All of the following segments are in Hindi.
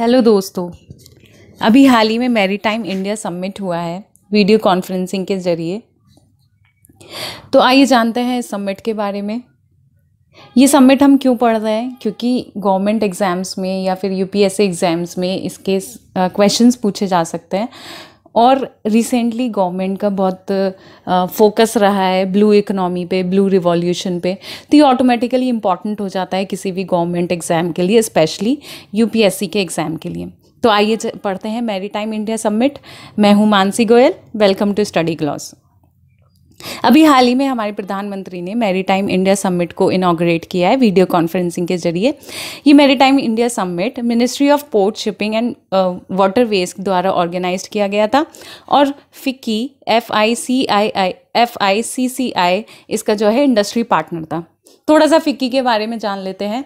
हेलो दोस्तों अभी हाल ही में मेरी टाइम इंडिया सबमिट हुआ है वीडियो कॉन्फ्रेंसिंग के ज़रिए तो आइए जानते हैं इस सबमिट के बारे में ये सबमिट हम क्यों पढ़ रहे हैं क्योंकि गवर्नमेंट एग्ज़ाम्स में या फिर यूपीएससी एग्ज़ाम्स में इसके क्वेश्चंस पूछे जा सकते हैं और रिसेंटली गवर्नमेंट का बहुत फोकस रहा है ब्लू इकोनॉमी पे ब्लू रिवॉल्यूशन पे तो ये ऑटोमेटिकली इम्पॉर्टेंट हो जाता है किसी भी गवर्नमेंट एग्ज़ाम के लिए स्पेशली यूपीएससी के एग्ज़ाम के लिए तो आइए पढ़ते हैं टाइम इंडिया सबमिट मैं हूँ Mansi Goyal welcome to study class अभी हाल ही में हमारे प्रधानमंत्री ने मैरीटाइम इंडिया समिट को इनाग्रेट किया है वीडियो कॉन्फ्रेंसिंग के जरिए ये maritime India summit ministry of port shipping and water waste द्वारा ऑर्गेनाइज किया गया था और FICCI F I C I I F I C C I इसका जो है इंडस्ट्री पार्टनर था थोड़ा सा फिक्की के बारे में जान लेते हैं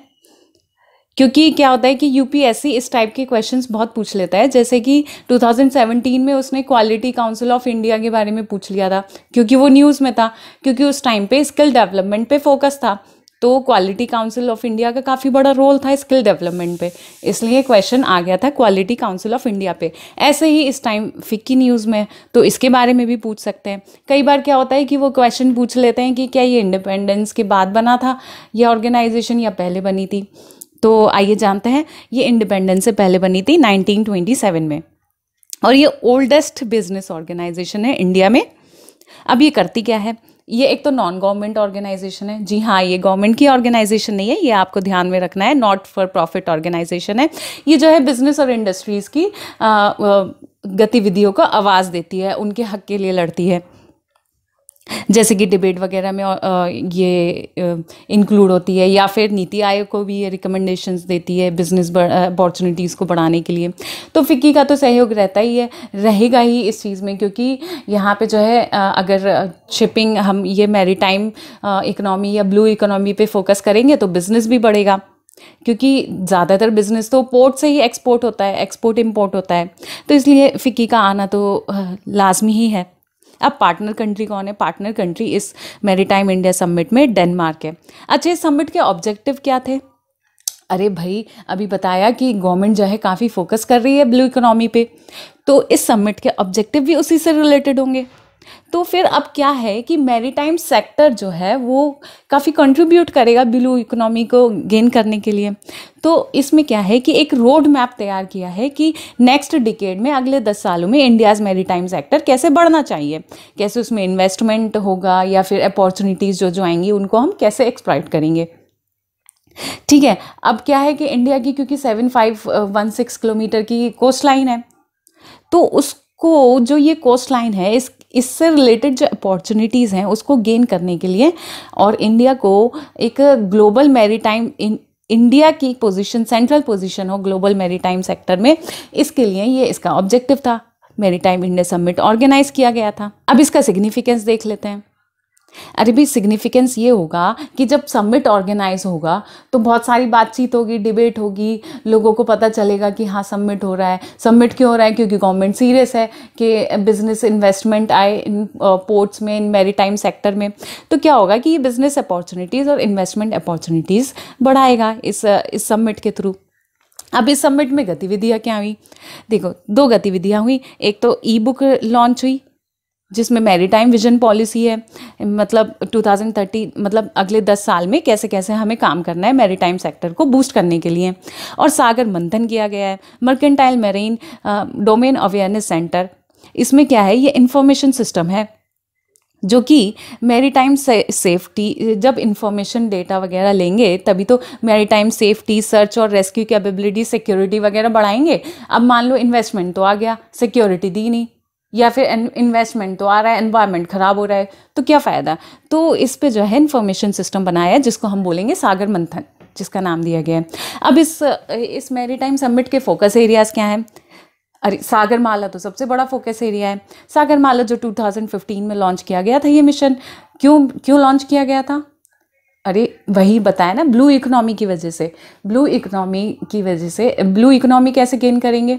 क्योंकि क्या होता है कि यूपीएससी इस टाइप के क्वेश्चंस बहुत पूछ लेता है जैसे कि 2017 में उसने क्वालिटी काउंसिल ऑफ इंडिया के बारे में पूछ लिया था क्योंकि वो न्यूज़ में था क्योंकि उस टाइम पे स्किल डेवलपमेंट पे फोकस था तो क्वालिटी काउंसिल ऑफ इंडिया का काफ़ी बड़ा रोल था स्किल डेवलपमेंट पे इसलिए क्वेश्चन आ गया था क्वालिटी काउंसिल ऑफ इंडिया पे ऐसे ही इस टाइम फिक्की न्यूज़ में तो इसके बारे में भी पूछ सकते हैं कई बार क्या होता है कि वो क्वेश्चन पूछ लेते हैं कि क्या ये इंडिपेंडेंस के बाद बना था या ऑर्गेनाइजेशन या पहले बनी थी तो आइए जानते हैं ये इंडिपेंडेंस से पहले बनी थी 1927 में और ये ओल्डेस्ट बिजनेस ऑर्गेनाइजेशन है इंडिया में अब ये करती क्या है ये एक तो नॉन गवर्नमेंट ऑर्गेनाइजेशन है जी हाँ ये गवर्नमेंट की ऑर्गेनाइजेशन नहीं है ये आपको ध्यान में रखना है नॉट फॉर प्रॉफिट ऑर्गेनाइजेशन है ये जो है बिजनेस और इंडस्ट्रीज़ की गतिविधियों को आवाज़ देती है उनके हक के लिए लड़ती है जैसे कि डिबेट वगैरह में ये इंक्लूड होती है या फिर नीति आयोग को भी ये रिकमेंडेशंस देती है बिजनेस अपॉर्चुनिटीज़ को बढ़ाने के लिए तो फिक्की का तो सहयोग रहता ही है रहेगा ही इस चीज़ में क्योंकि यहाँ पे जो है अगर शिपिंग हम ये मैरीटाइम इकोनॉमी या ब्लू इकोनॉमी पे फोकस करेंगे तो बिज़नेस भी बढ़ेगा क्योंकि ज़्यादातर बिज़नेस तो पोर्ट से ही एक्सपोर्ट होता है एक्सपोर्ट इम्पोर्ट होता है तो इसलिए फ़िक्की का आना तो लाजमी ही है अब पार्टनर कंट्री कौन है पार्टनर कंट्री इस मैरीटाइम इंडिया समिट में डेनमार्क है अच्छा इस समिट के ऑब्जेक्टिव क्या थे अरे भाई अभी बताया कि गवर्नमेंट जो है काफ़ी फोकस कर रही है ब्लू इकोनॉमी पे तो इस समिट के ऑब्जेक्टिव भी उसी से रिलेटेड होंगे तो फिर अब क्या है कि मैरीटाइम सेक्टर जो है वो काफ़ी कंट्रीब्यूट करेगा ब्लू इकोनॉमी को गेन करने के लिए तो इसमें क्या है कि एक रोड मैप तैयार किया है कि नेक्स्ट डिकेड में अगले दस सालों में इंडियाज़ मैरीटाइम सेक्टर कैसे बढ़ना चाहिए कैसे उसमें इन्वेस्टमेंट होगा या फिर अपॉर्चुनिटीज़ जो जो आएंगी उनको हम कैसे एक्सप्लाइट करेंगे ठीक है अब क्या है कि इंडिया की क्योंकि seven five one six kilometre की कोस्ट लाइन है तो उसको जो ये कोस्ट लाइन है इस इससे रिलेटेड जो अपॉर्चुनिटीज़ हैं उसको गेन करने के लिए और इंडिया को एक ग्लोबल मैरीटाइम इंडिया की पोजीशन सेंट्रल पोजीशन हो ग्लोबल मैरीटाइम सेक्टर में इसके लिए ये इसका ऑब्जेक्टिव था मेरीटाइम इंडिया समिट ऑर्गेनाइज किया गया था अब इसका सिग्निफिकेंस देख लेते हैं अरबी सिग्निफिकेंस ये होगा कि जब समिट ऑर्गेनाइज होगा तो बहुत सारी बातचीत होगी डिबेट होगी लोगों को पता चलेगा कि हाँ सबमिट हो रहा है सबमिट क्यों हो रहा है क्योंकि गवर्नमेंट सीरियस है कि बिज़नेस इन्वेस्टमेंट आए इन पोर्ट्स में इन मेरी सेक्टर में तो क्या होगा कि ये बिज़नेस अपॉर्चुनिटीज़ और इन्वेस्टमेंट अपॉर्चुनिटीज़ बढ़ाएगा इस इस सबमिट के थ्रू अब इस सबमिट में गतिविधियाँ क्या हुई देखो दो गतिविधियाँ हुई एक तो ई बुक लॉन्च हुई जिसमें मैरीटाइम विजन पॉलिसी है मतलब 2030 मतलब अगले 10 साल में कैसे कैसे हमें काम करना है मैरीटाइम सेक्टर को बूस्ट करने के लिए और सागर मंथन किया गया है mercantile marine domain awareness centre इसमें क्या है ये इंफॉर्मेशन सिस्टम है जो कि से सेफ्टी जब इंफॉर्मेशन डेटा वगैरह लेंगे तभी तो टाइम सेफ्टी सर्च और रेस्क्यू कैपेबिलिटी सिक्योरिटी वगैरह बढ़ाएंगे अब मान लो इन्वेस्टमेंट तो आ गया सिक्योरिटी दी नहीं या फिर इन्वेस्टमेंट तो आ रहा है एनवायरमेंट खराब हो रहा है तो क्या फ़ायदा तो इस पर जो है इन्फॉर्मेशन सिस्टम बनाया है जिसको हम बोलेंगे सागर मंथन जिसका नाम दिया गया है अब इस इस टाइम समिट के फोकस एरियाज़ क्या हैं अरे सागर माला तो सबसे बड़ा फोकस एरिया है सागर माला जो 2015 में लॉन्च किया गया था ये मिशन क्यों क्यों लॉन्च किया गया था अरे वही बताया ना ब्लू इकोनॉमी की वजह से ब्लू इकोनॉमी की वजह से ब्लू इकोनॉमी कैसे गेन करेंगे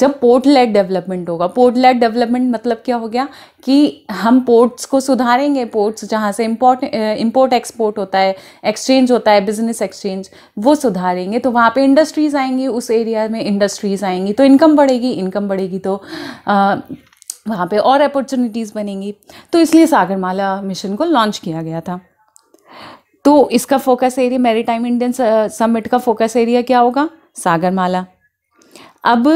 जब पोर्ट डेवलपमेंट होगा पोर्ट डेवलपमेंट मतलब क्या हो गया कि हम पोर्ट्स को सुधारेंगे पोर्ट्स जहाँ से इम्पोर्ट इम्पोर्ट एक्सपोर्ट होता है एक्सचेंज होता है बिजनेस एक्सचेंज वो सुधारेंगे तो वहाँ पे इंडस्ट्रीज़ आएंगी उस एरिया में इंडस्ट्रीज़ आएंगी तो इनकम बढ़ेगी इनकम बढ़ेगी तो आ, वहाँ पे और अपॉर्चुनिटीज़ बनेंगी तो इसलिए सागरमाला मिशन को लॉन्च किया गया था तो इसका focus area time Indian summit का फोकस एरिया क्या होगा सागरमाला अब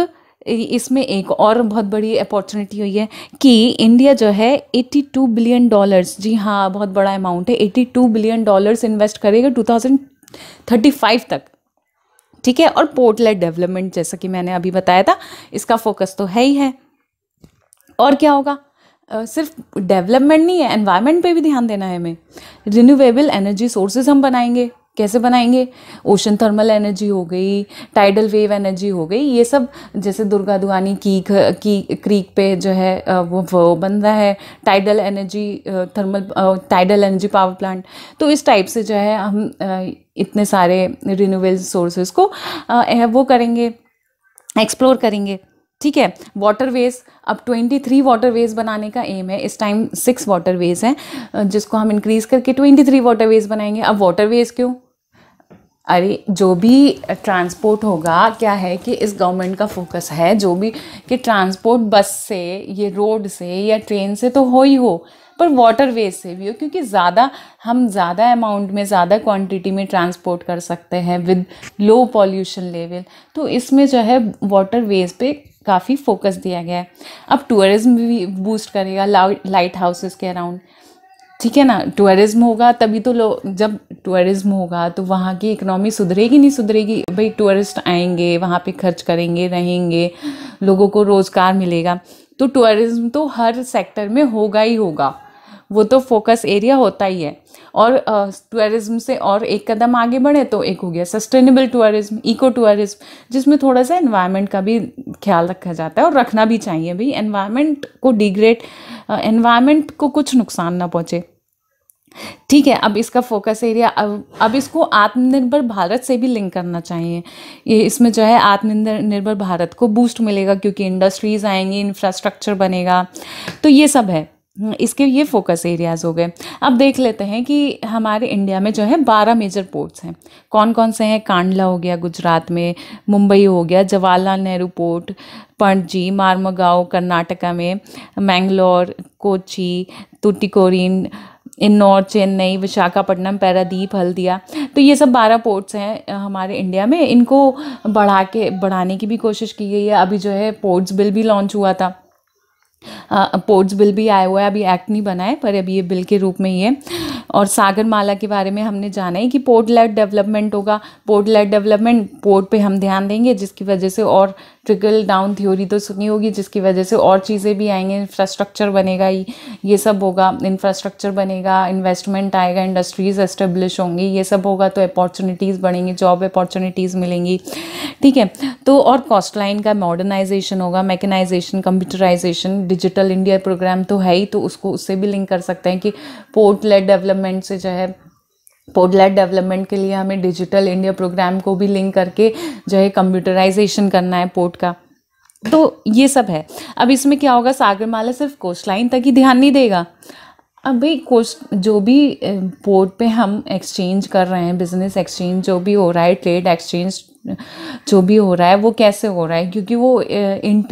इसमें एक और बहुत बड़ी अपॉर्चुनिटी हुई है कि इंडिया जो है 82 बिलियन डॉलर्स जी हाँ बहुत बड़ा अमाउंट है 82 बिलियन डॉलर्स इन्वेस्ट करेगा 2035 तक ठीक है और पोर्टलेट डेवलपमेंट जैसा कि मैंने अभी बताया था इसका फोकस तो है ही है और क्या होगा Uh, सिर्फ डेवलपमेंट नहीं है एनवायरनमेंट पे भी ध्यान देना है हमें रिन्यूएबल एनर्जी सोर्सेज हम बनाएंगे कैसे बनाएंगे ओशन थर्मल एनर्जी हो गई टाइडल वेव एनर्जी हो गई ये सब जैसे दुर्गा दुआनी की की क्रीक पे जो है वो वो बन रहा है tidal energy thermal tidal energy power plant तो इस टाइप से जो है हम इतने सारे रिन्यूएबल सोर्सेज को वो करेंगे एक्सप्लोर करेंगे ठीक है वाटर वेज अब 23 वाटर वेज बनाने का एम है इस टाइम सिक्स वाटर वेज हैं जिसको हम इंक्रीज़ करके 23 वाटर वेज बनाएंगे अब वाटर वेज क्यों अरे जो भी ट्रांसपोर्ट होगा क्या है कि इस गवर्नमेंट का फोकस है जो भी कि ट्रांसपोर्ट बस से ये रोड से या ट्रेन से तो हो ही हो पर वाटर वेज से भी हो क्योंकि ज़्यादा हम ज़्यादा अमाउंट में ज़्यादा क्वांटिटी में ट्रांसपोर्ट कर सकते हैं विद लो पॉल्यूशन लेवल तो इसमें जो है वाटर वेज पे काफ़ी फोकस दिया गया है अब टूरिज़्म भी बूस्ट करेगा लाइट हाउसेस के अराउंड ठीक है ना टूरिज्म होगा तभी तो लोग जब टूरिज्म होगा तो वहाँ की इकनॉमी सुधरेगी नहीं सुधरेगी भाई टूरिस्ट आएंगे वहाँ पे खर्च करेंगे रहेंगे लोगों को रोज़गार मिलेगा तो टूरिज्म तो हर सेक्टर में होगा ही होगा वो तो फोकस एरिया होता ही है और टूरिज़्म से और एक कदम आगे बढ़े तो एक हो गया सस्टेनेबल टूरिज़्म इको टूरिज़्म जिसमें थोड़ा सा एनवायरनमेंट का भी ख्याल रखा जाता है और रखना भी चाहिए भाई एनवायरनमेंट को डिग्रेड एनवायरनमेंट को कुछ नुकसान ना पहुँचे ठीक है अब इसका फोकस एरिया अब अब इसको आत्मनिर्भर भारत से भी लिंक करना चाहिए ये इसमें जो है आत्मनिर्भर भारत को बूस्ट मिलेगा क्योंकि इंडस्ट्रीज़ आएंगी इंफ्रास्ट्रक्चर बनेगा तो ये सब है हम्म, इसके ये फोकस एरियाज़ हो गए अब देख लेते हैं कि हमारे इंडिया में जो है बारह मेजर पोर्ट्स हैं कौन कौन से हैं कांडला हो गया गुजरात में मुंबई हो गया जवाहरलाल नेहरू पोर्ट पणजी मार्मगाव कर्नाटका में मैंगलोर कोची तुटिकोरिन इन्नौर चेन्नई विशाखापट्टनम पैरादीप हल्दिया तो ये सब बारह पोर्ट्स हैं हमारे इंडिया में इनको बढ़ा के बढ़ाने की भी कोशिश की गई है अभी जो है पोर्ट्स बिल भी लॉन्च हुआ था पोर्ट्स बिल भी आया हुआ है अभी एक्ट नहीं बना है पर अभी ये बिल के रूप में ही है और सागर माला के बारे में हमने जाना है कि पोर्ट लेट डेवलपमेंट होगा पोर्ट लेट डेवलपमेंट पोर्ट पे हम ध्यान देंगे जिसकी वजह से और ट्रिकल डाउन थ्योरी तो सुनी होगी जिसकी वजह से और चीज़ें भी आएंगे इंफ्रास्ट्रक्चर बनेगा ही ये सब होगा इंफ्रास्ट्रक्चर बनेगा इन्वेस्टमेंट आएगा इंडस्ट्रीज़ एस्टेब्लिश होंगी ये सब होगा तो अपॉर्चुनिटीज़ बढ़ेंगी जॉब अपॉर्चुनिटीज़ मिलेंगी ठीक है तो और कॉस्ट लाइन का मॉडर्नाइजेशन होगा mechanisation computerisation digital India programme तो है ही तो उसको उससे भी लिंक कर सकते हैं कि पोर्ट डेवलपमेंट से जो है पोर्टलेट डेवलपमेंट के लिए हमें डिजिटल इंडिया प्रोग्राम को भी लिंक करके जो है कंप्यूटराइजेशन करना है पोर्ट का तो ये सब है अब इसमें क्या होगा सागरमाला सिर्फ कोस्ट लाइन तक ही ध्यान नहीं देगा अब भाई कुछ जो भी पोर्ट पे हम एक्सचेंज कर रहे हैं बिजनेस एक्सचेंज जो भी हो रहा है ट्रेड एक्सचेंज जो भी हो रहा है वो कैसे हो रहा है क्योंकि वो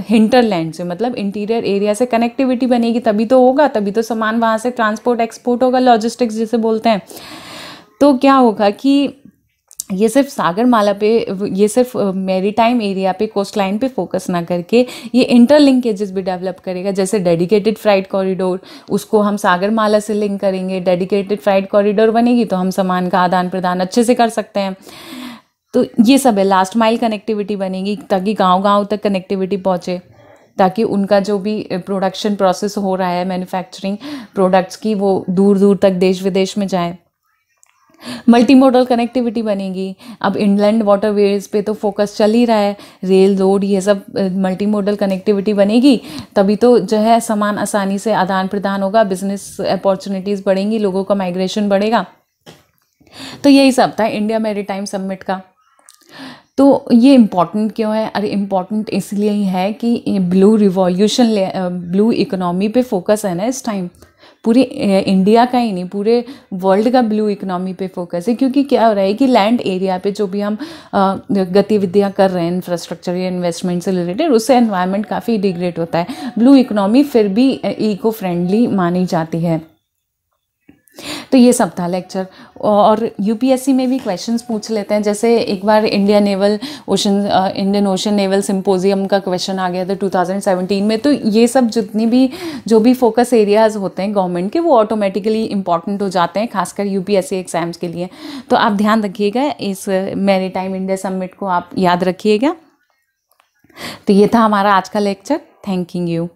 हिंटरलैंड से मतलब इंटीरियर एरिया से कनेक्टिविटी बनेगी तभी तो होगा तभी तो सामान वहाँ से ट्रांसपोर्ट एक्सपोर्ट होगा लॉजिस्टिक्स जिसे बोलते हैं तो क्या होगा कि ये सिर्फ सागरमाला पे ये सिर्फ मेरी टाइम एरिया पे कोस्ट लाइन पे फोकस ना करके ये इंटर लिंकेजेस भी डेवलप करेगा जैसे डेडिकेटेड फ्राइट कॉरिडोर उसको हम सागरमाला से लिंक करेंगे डेडिकेटेड फ्राइट कॉरिडोर बनेगी तो हम सामान का आदान प्रदान अच्छे से कर सकते हैं तो ये सब है लास्ट माइल कनेक्टिविटी बनेगी ताकि गाँव गाँव तक कनेक्टिविटी पहुँचे ताकि उनका जो भी प्रोडक्शन प्रोसेस हो रहा है मैन्युफैक्चरिंग प्रोडक्ट्स की वो दूर दूर तक देश विदेश में जाएँ मल्टी मॉडल कनेक्टिविटी बनेगी अब इनलैंड वाटरवेज पे तो फोकस चल ही रहा है रेल रोड ये सब मल्टी मॉडल कनेक्टिविटी बनेगी तभी तो जो है सामान आसानी से आदान प्रदान होगा बिजनेस अपॉर्चुनिटीज़ बढ़ेंगी लोगों का माइग्रेशन बढ़ेगा तो यही सब था इंडिया मेरीटाइम समिट का तो ये इम्पॉर्टेंट क्यों है अरे इम्पॉर्टेंट इसलिए है कि ब्लू रिवॉल्यूशन ब्लू इकोनॉमी पे फोकस है ना इस टाइम पूरे इंडिया का ही नहीं पूरे वर्ल्ड का ब्लू इकोनॉमी पे फोकस है क्योंकि क्या हो रहा है कि लैंड एरिया पे जो भी हम गतिविधियाँ कर रहे हैं इंफ्रास्ट्रक्चर या इन्वेस्टमेंट से रिलेटेड उससे एनवायरनमेंट काफ़ी डिग्रेड होता है ब्लू इकोनॉमी फिर भी इको फ्रेंडली मानी जाती है तो ये सब था लेक्चर और यूपीएससी में भी क्वेश्चंस पूछ लेते हैं जैसे एक बार India naval ocean Indian ocean naval symposium का क्वेश्चन आ गया था 2017 में तो ये सब जितनी भी जो भी फोकस एरियाज़ होते हैं गवर्नमेंट के वो ऑटोमेटिकली इंपॉर्टेंट हो जाते हैं खासकर यूपीएससी एग्ज़ाम्स के लिए तो आप ध्यान रखिएगा इस मेरी टाइम इंडिया समिट को आप याद रखिएगा तो ये था हमारा आज का लेक्चर थैंकिंग यू